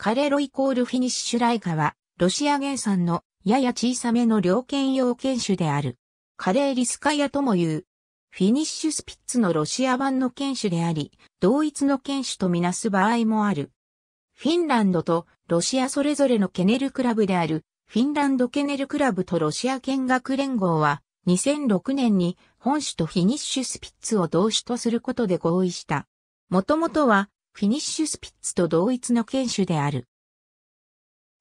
カレロイコールフィニッシュライカは、ロシア原産のやや小さめの猟犬用犬種である。カレーリスカヤとも言う。フィニッシュスピッツのロシア版の犬種であり、同一の犬種とみなす場合もある。フィンランドとロシアそれぞれのケネルクラブである、フィンランドケネルクラブとロシア見学連合は、2006年に本種とフィニッシュスピッツを同種とすることで合意した。もともとはフィニッシュスピッツと同一の犬種である。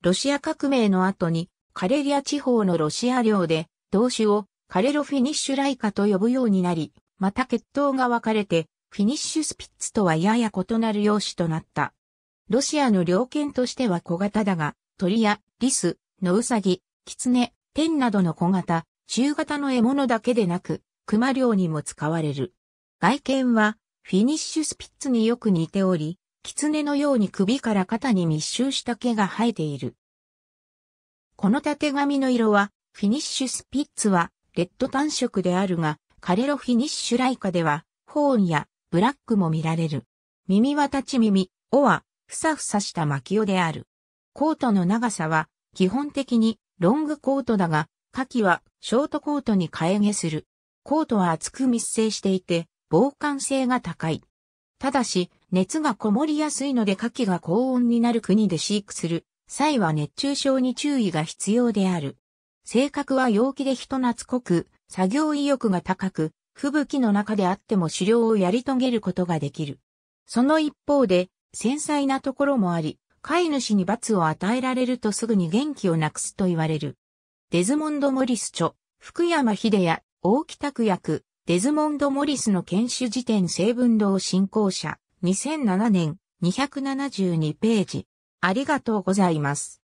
ロシア革命の後に、カレリア地方のロシア領で、同種をカレロフィニッシュライカと呼ぶようになり、また血統が分かれて、フィニッシュスピッツとはやや異なる用姿となった。ロシアの猟犬としては小型だが、鳥やリス、ノウサギ、キツネ、テンなどの小型、中型の獲物だけでなく、熊猟にも使われる。外見はフィニッシュスピッツによく似ており、狐のように首から肩に密集した毛が生えている。この縦髪の色は、フィニッシュスピッツは、レッド単色であるが、カレロフィニッシュライカでは、ホーンやブラックも見られる。耳は立ち耳、尾は、ふさふさした巻尾である。コートの長さは、基本的に、ロングコートだが、夏季は、ショートコートに替え毛する。コートは厚く密生していて、防寒性が高い。ただし、熱がこもりやすいので牡蠣が高温になる国で飼育する際は熱中症に注意が必要である。性格は陽気で人懐っこく、作業意欲が高く、吹雪の中であっても狩猟をやり遂げることができる。その一方で、繊細なところもあり、飼い主に罰を与えられるとすぐに元気をなくすと言われる。デズモンド・モリス著、福山秀也、大北拓役、デズモンド・モリスの研修辞典成分堂進行者、2007年、272ページ。ありがとうございます。